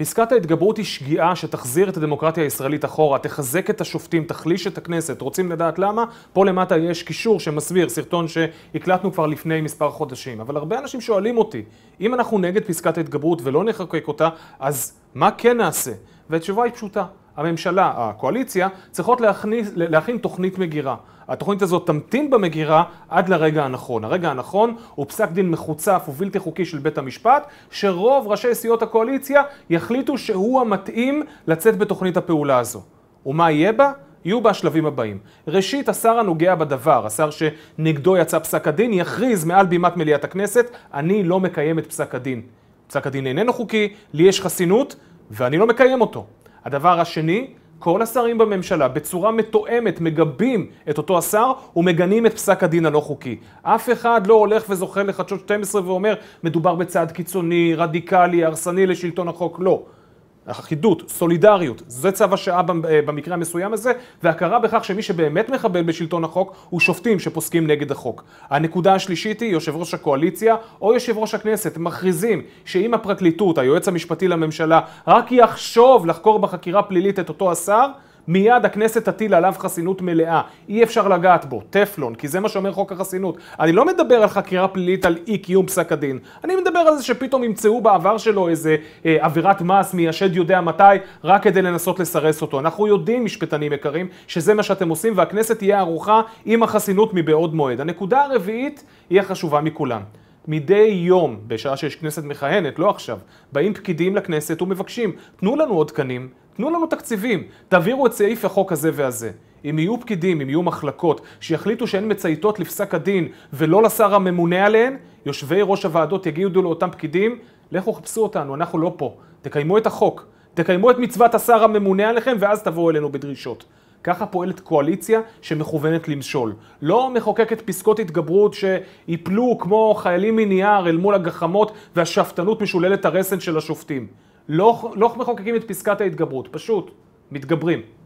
פסקת ההתגברות היא שגיאה שתחזיר את הדמוקרטיה הישראלית אחורה, תחזק את השופטים, תחליש את הכנסת. רוצים לדעת למה? פה למטה יש קישור שמסביר, סרטון שהקלטנו כבר לפני מספר חודשים. אבל הרבה אנשים שואלים אותי, אם אנחנו נגד פסקת ההתגברות ולא נחקק אותה, אז מה כן נעשה? והתשובה היא פשוטה, הממשלה, הקואליציה, צריכות להכניס, להכין תוכנית מגירה. התוכנית הזאת תמתין במגירה עד לרגע הנכון. הרגע הנכון הוא פסק דין מחוצף ובלתי חוקי של בית המשפט, שרוב ראשי סיעות הקואליציה יחליטו שהוא המתאים לצאת בתוכנית הפעולה הזו. ומה יהיה בה? יהיו בה השלבים הבאים. ראשית, השר הנוגע בדבר, השר שנגדו יצא פסק הדין, יכריז מעל בימת מליאת הכנסת, אני לא מקיים את פסק הדין. פסק הדין איננו חוקי, לי יש חסינות, ואני לא מקיים אותו. הדבר השני, כל השרים בממשלה בצורה מתואמת מגבים את אותו השר ומגנים את פסק הדין הלא חוקי. אף אחד לא הולך וזוכה לחדשות 12 ואומר מדובר בצעד קיצוני, רדיקלי, הרסני לשלטון החוק, לא. אחידות, סולידריות, זה צו השעה אה, במקרה המסוים הזה, והכרה בכך שמי שבאמת מחבל בשלטון החוק הוא שופטים שפוסקים נגד החוק. הנקודה השלישית היא, יושב ראש הקואליציה או יושב ראש הכנסת מכריזים שאם הפרקליטות, היועץ המשפטי לממשלה, רק יחשוב לחקור בחקירה פלילית את אותו השר, מיד הכנסת תטיל עליו חסינות מלאה. אי אפשר לגעת בו, טפלון, כי זה מה שאומר חוק החסינות. אני לא מדבר על חקירה פלילית על אי קיום פסק הדין, אני מדבר על זה שפתאום ימצאו בעבר שלו איזה אה, עבירת מס מיישד יודע מתי, רק כדי לנסות לסרס אותו. אנחנו יודעים, משפטנים יקרים, שזה מה שאתם עושים, והכנסת תהיה ערוכה עם החסינות מבעוד מועד. הנקודה הרביעית היא החשובה מכולן. מדי יום, בשעה שיש כנסת מכהנת, לא עכשיו, באים פקידים לכנסת ומבקשים, תנו לנו עוד תקנים, תנו לנו תקציבים, תעבירו את סעיף החוק הזה והזה. אם יהיו פקידים, אם יהיו מחלקות, שיחליטו שהן מצייתות לפסק הדין ולא לשר הממונה עליהן, יושבי ראש הוועדות יגידו לאותם פקידים, לכו חפשו אותנו, אנחנו לא פה. תקיימו את החוק, תקיימו את מצוות השר הממונה עליכם, ואז תבואו אלינו בדרישות. ככה פועלת קואליציה שמכוונת למשול. לא מחוקקת פסקות התגברות שיפלו כמו חיילים מנייר אל מול הגחמות והשאפתנות משוללת הרסן של השופטים. לא, לא מחוקקים את פסקת ההתגברות, פשוט מתגברים.